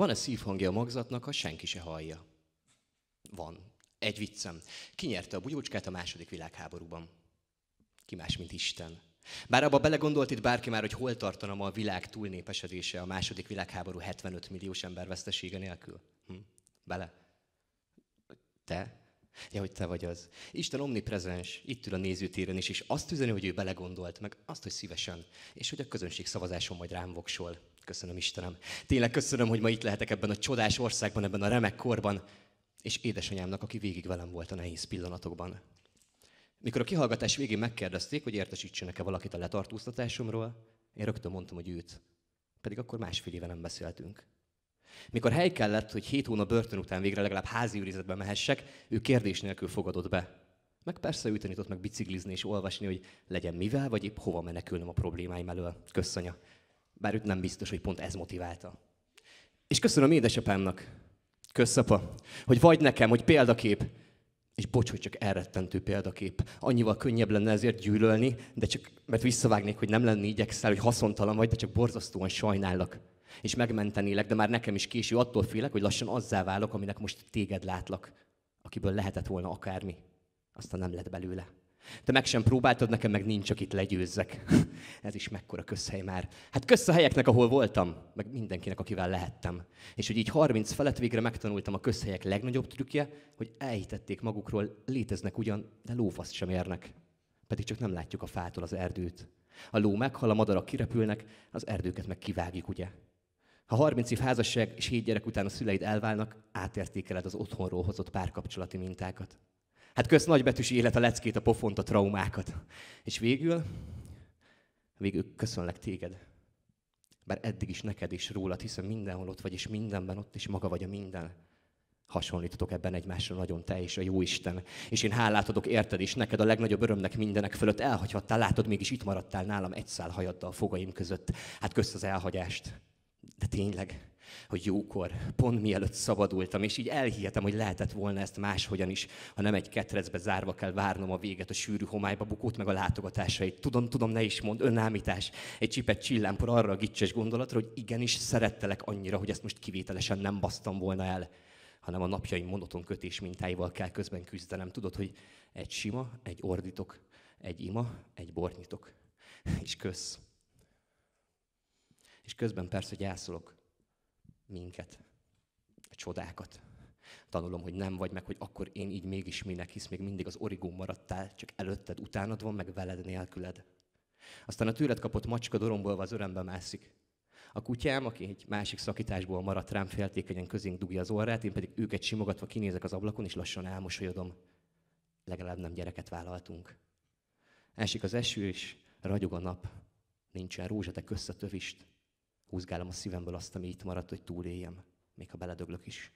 Van-e szívhangja a magzatnak, ha senki se hallja? Van. Egy viccem. nyerte a bugyócskát a második világháborúban. Ki más, mint Isten. Bár abba belegondolt itt bárki már, hogy hol tartana ma a világ túlnépesedése a második világháború 75 milliós ember vesztesége nélkül. Hm? Bele? Te? Ja, hogy te vagy az. Isten omniprezens, itt ül a nézőtéren is, és azt üzeni, hogy ő belegondolt, meg azt, hogy szívesen, és hogy a közönség szavazáson majd rám voksol. Köszönöm Istenem. Tényleg köszönöm, hogy ma itt lehetek ebben a csodás országban, ebben a remek korban, és édesanyámnak, aki végig velem volt a nehéz pillanatokban. Mikor a kihallgatás végén megkérdezték, hogy értesítsenek-e valakit a letartóztatásomról, én rögtön mondtam, hogy őt. Pedig akkor másfél éve nem beszéltünk. Mikor hely kellett, hogy hét hónap börtön után végre legalább házi őrizetbe mehessek, ő kérdés nélkül fogadott be. Meg persze ő tanított meg biciklizni és olvasni, hogy legyen mivel, vagy épp hova menekülnöm a problémáim elől. Köszönja bár őt nem biztos, hogy pont ez motiválta. És köszönöm édesapámnak, köszapa, hogy vagy nekem, hogy példakép, és bocs, hogy csak elrettentő példakép. Annyival könnyebb lenne ezért gyűlölni, de csak, mert visszavágnék, hogy nem lenni igyekszel, hogy haszontalan vagy, de csak borzasztóan sajnálok. És megmentenélek, de már nekem is késő, attól félek, hogy lassan azzá válok, aminek most téged látlak, akiből lehetett volna akármi. Aztán nem lett belőle. Te meg sem próbáltad, nekem meg nincs, akit legyőzzek. Ez is mekkora közhely már. Hát kösz a helyeknek, ahol voltam, meg mindenkinek, akivel lehettem. És hogy így 30 felett végre megtanultam a közhelyek legnagyobb trükkje, hogy elhitették magukról, léteznek ugyan, de lófaszt sem érnek. Pedig csak nem látjuk a fától az erdőt. A ló meghal, a madarak kirepülnek, az erdőket meg kivágjuk, ugye? Ha 30 év házasság és 7 gyerek után a szüleid elválnak, átértékeled az otthonról hozott párkapcsolati mintákat. Hát kösz nagybetűs élet a leckét, a pofont, a traumákat. És végül, végül köszönlek téged. Bár eddig is neked is rólad, hiszen mindenhol ott vagy, és mindenben ott is maga vagy a minden. Hasonlítotok ebben egymásra nagyon te és a jó Isten. És én hálát adok érted is, neked a legnagyobb örömnek mindenek fölött elhagyhattál, látod, mégis itt maradtál nálam egy szál hajaddal fogaim között. Hát kösz az elhagyást. De tényleg, hogy jókor, pont mielőtt szabadultam, és így elhihetem, hogy lehetett volna ezt máshogyan is, ha nem egy ketrecbe zárva kell várnom a véget, a sűrű homályba bukót, meg a látogatásait. Tudom, tudom, ne is mond, önállítás, egy csipet csillámpor arra a gicses gondolatra, hogy igenis szerettelek annyira, hogy ezt most kivételesen nem basztam volna el hanem a napjaim monoton kötés mintáival kell közben küzdenem. Tudod, hogy egy sima, egy ordítok, egy ima, egy bornyitok. És kösz. És közben persze, hogy elszólok minket, a csodákat. Tanulom, hogy nem vagy meg, hogy akkor én így mégis minek, hisz még mindig az origó maradtál, csak előtted, utánad van, meg veled nélküled. Aztán a tőled kapott macska dorombolva az örömbe mászik. A kutyám, aki egy másik szakításból maradt rám, féltékenyen közénk dugja az orrát, én pedig őket simogatva kinézek az ablakon, és lassan elmosolyodom. Legalább nem gyereket vállaltunk. Esik az eső, és ragyog a nap. Nincsen rózsadek tövist húzgálom a szívemből azt, ami itt maradt, hogy túléljem, még ha beledöglök is.